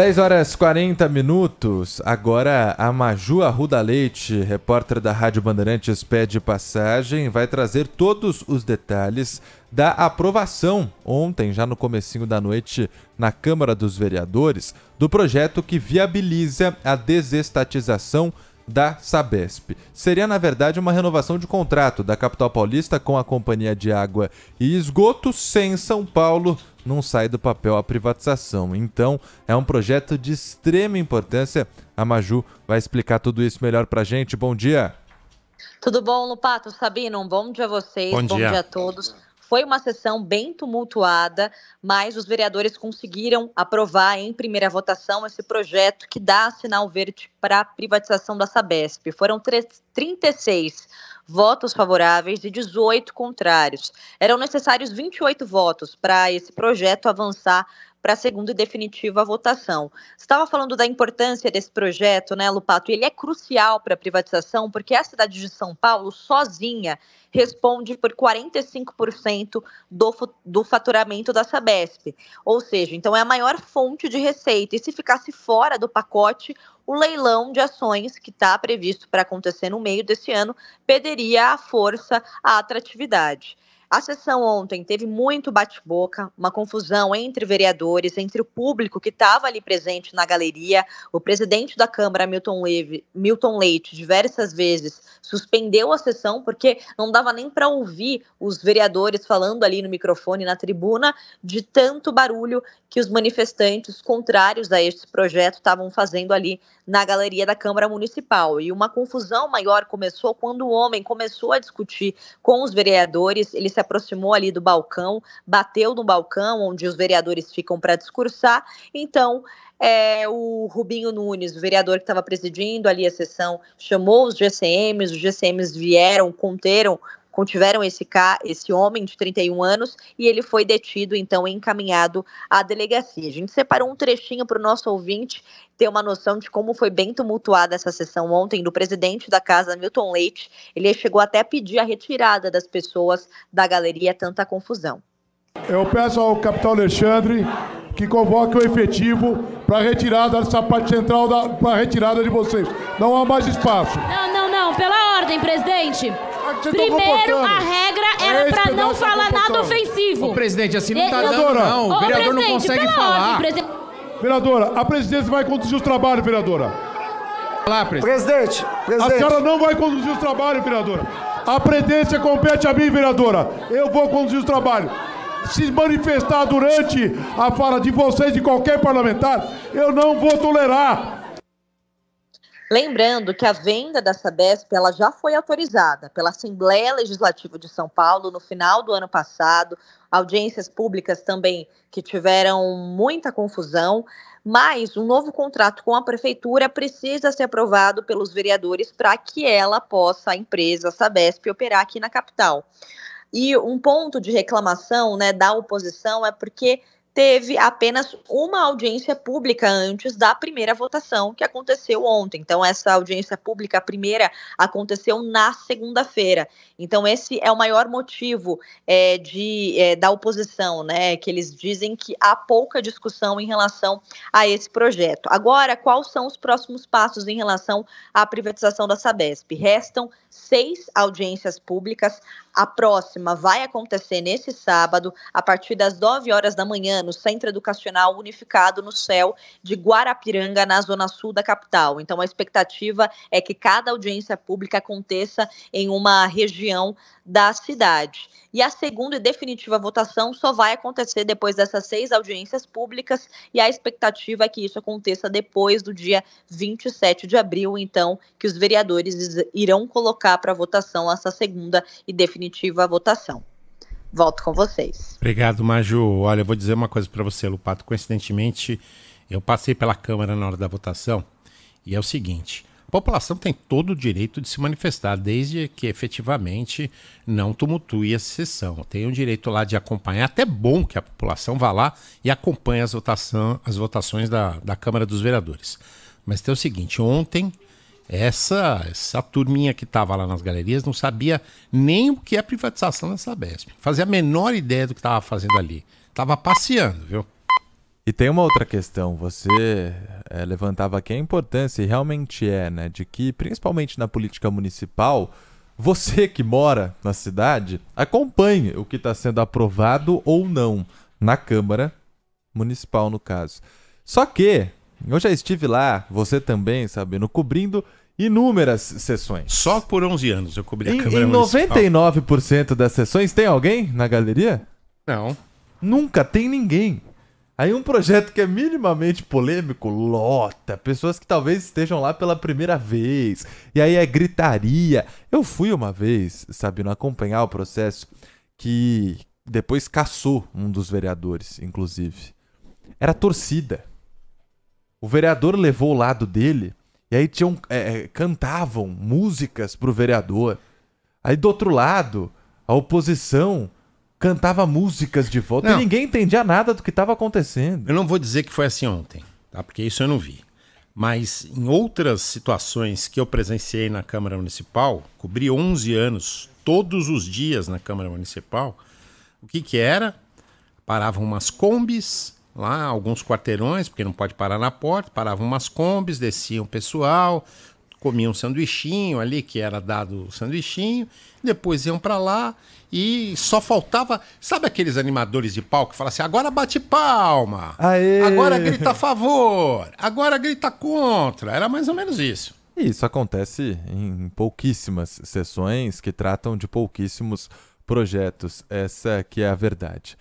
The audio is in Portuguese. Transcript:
10 horas 40 minutos. Agora a Maju Arruda Leite, repórter da Rádio Bandeirantes, pede passagem, vai trazer todos os detalhes da aprovação ontem, já no comecinho da noite, na Câmara dos Vereadores, do projeto que viabiliza a desestatização da Sabesp. Seria, na verdade, uma renovação de contrato da capital paulista com a Companhia de Água e Esgoto, sem São Paulo não sai do papel a privatização. Então, é um projeto de extrema importância. A Maju vai explicar tudo isso melhor para gente. Bom dia. Tudo bom, Lupato? Sabino, um bom dia a vocês. Bom, bom dia. a todos. Foi uma sessão bem tumultuada, mas os vereadores conseguiram aprovar em primeira votação esse projeto que dá sinal verde para a privatização da Sabesp. Foram 36 votos favoráveis e 18 contrários. Eram necessários 28 votos para esse projeto avançar para a segunda e definitiva votação. Você estava falando da importância desse projeto, né, Lupato? Ele é crucial para a privatização, porque a cidade de São Paulo, sozinha, responde por 45% do, do faturamento da Sabesp. Ou seja, então é a maior fonte de receita. E se ficasse fora do pacote, o leilão de ações que está previsto para acontecer no meio desse ano perderia a força, a atratividade. A sessão ontem teve muito bate-boca, uma confusão entre vereadores, entre o público que estava ali presente na galeria. O presidente da Câmara, Milton, Leve, Milton Leite, diversas vezes suspendeu a sessão porque não dava nem para ouvir os vereadores falando ali no microfone, na tribuna, de tanto barulho que os manifestantes contrários a este projeto estavam fazendo ali na galeria da Câmara Municipal. E uma confusão maior começou quando o homem começou a discutir com os vereadores. Ele se se aproximou ali do balcão, bateu no balcão onde os vereadores ficam para discursar. Então, é, o Rubinho Nunes, o vereador que estava presidindo ali a sessão, chamou os GCMs, os GCMs vieram, conteram contiveram esse, ca, esse homem de 31 anos e ele foi detido, então, encaminhado à delegacia. A gente separou um trechinho para o nosso ouvinte ter uma noção de como foi bem tumultuada essa sessão ontem do presidente da casa, Milton Leite. Ele chegou até a pedir a retirada das pessoas da galeria, tanta confusão. Eu peço ao capitão Alexandre que convoque o efetivo para retirada dessa parte central, para retirada de vocês. Não há mais espaço. Não, não, não. Pela ordem, presidente. Vocês tá Primeiro, a regra era para não tá falar nada ofensivo. Ô, presidente, assim não tá dando, Vereadora. não. Ô, O vereador não consegue falar. ordem, Vereadora, a presidência vai conduzir os trabalhos, vereadora. Lá, presidente. Presidente, A senhora não vai conduzir os trabalhos, vereadora. A presidência compete a mim, vereadora. Eu vou conduzir os trabalhos. Se manifestar durante a fala de vocês, de qualquer parlamentar, eu não vou tolerar. Lembrando que a venda da Sabesp ela já foi autorizada pela Assembleia Legislativa de São Paulo no final do ano passado, audiências públicas também que tiveram muita confusão, mas um novo contrato com a prefeitura precisa ser aprovado pelos vereadores para que ela possa, a empresa a Sabesp, operar aqui na capital. E um ponto de reclamação né, da oposição é porque teve apenas uma audiência pública antes da primeira votação que aconteceu ontem. Então, essa audiência pública, a primeira, aconteceu na segunda-feira. Então, esse é o maior motivo é, de, é, da oposição, né? Que eles dizem que há pouca discussão em relação a esse projeto. Agora, quais são os próximos passos em relação à privatização da Sabesp? Restam seis audiências públicas a próxima vai acontecer nesse sábado, a partir das 9 horas da manhã, no Centro Educacional Unificado no Céu de Guarapiranga, na zona sul da capital. Então, a expectativa é que cada audiência pública aconteça em uma região da cidade. E a segunda e definitiva votação só vai acontecer depois dessas seis audiências públicas, e a expectativa é que isso aconteça depois do dia 27 de abril, então, que os vereadores irão colocar para votação essa segunda e definitiva votação. Volto com vocês. Obrigado, Maju. Olha, eu vou dizer uma coisa para você, Lupato. Coincidentemente, eu passei pela Câmara na hora da votação, e é o seguinte população tem todo o direito de se manifestar, desde que efetivamente não tumultue a sessão. Tem o direito lá de acompanhar, até bom que a população vá lá e acompanhe as, votação, as votações da, da Câmara dos Vereadores. Mas tem o seguinte: ontem, essa, essa turminha que estava lá nas galerias não sabia nem o que é privatização da Sabesp, fazia a menor ideia do que estava fazendo ali. Estava passeando, viu? E tem uma outra questão, você é, levantava aqui a importância, e realmente é, né, de que, principalmente na política municipal, você que mora na cidade acompanhe o que está sendo aprovado ou não na Câmara Municipal, no caso. Só que eu já estive lá, você também, sabendo, cobrindo inúmeras sessões. Só por 11 anos eu cobri a em, Câmara em Municipal. Em 99% das sessões, tem alguém na galeria? Não. Nunca tem ninguém. Aí um projeto que é minimamente polêmico lota, pessoas que talvez estejam lá pela primeira vez, e aí é gritaria. Eu fui uma vez, Sabino, acompanhar o processo que depois caçou um dos vereadores, inclusive. Era torcida. O vereador levou o lado dele, e aí tinham, é, é cantavam músicas pro vereador. Aí do outro lado, a oposição cantava músicas de volta não. e ninguém entendia nada do que estava acontecendo. Eu não vou dizer que foi assim ontem, tá? Porque isso eu não vi. Mas em outras situações que eu presenciei na Câmara Municipal, cobri 11 anos todos os dias na Câmara Municipal. O que que era? Paravam umas combis lá, alguns quarteirões, porque não pode parar na porta, paravam umas combis, desciam o pessoal, comiam um sanduichinho ali, que era dado o sanduichinho, depois iam para lá e só faltava. Sabe aqueles animadores de palco que falam assim: agora bate palma, Aê. agora grita a favor, agora grita contra. Era mais ou menos isso. Isso acontece em pouquíssimas sessões que tratam de pouquíssimos projetos. Essa que é a verdade.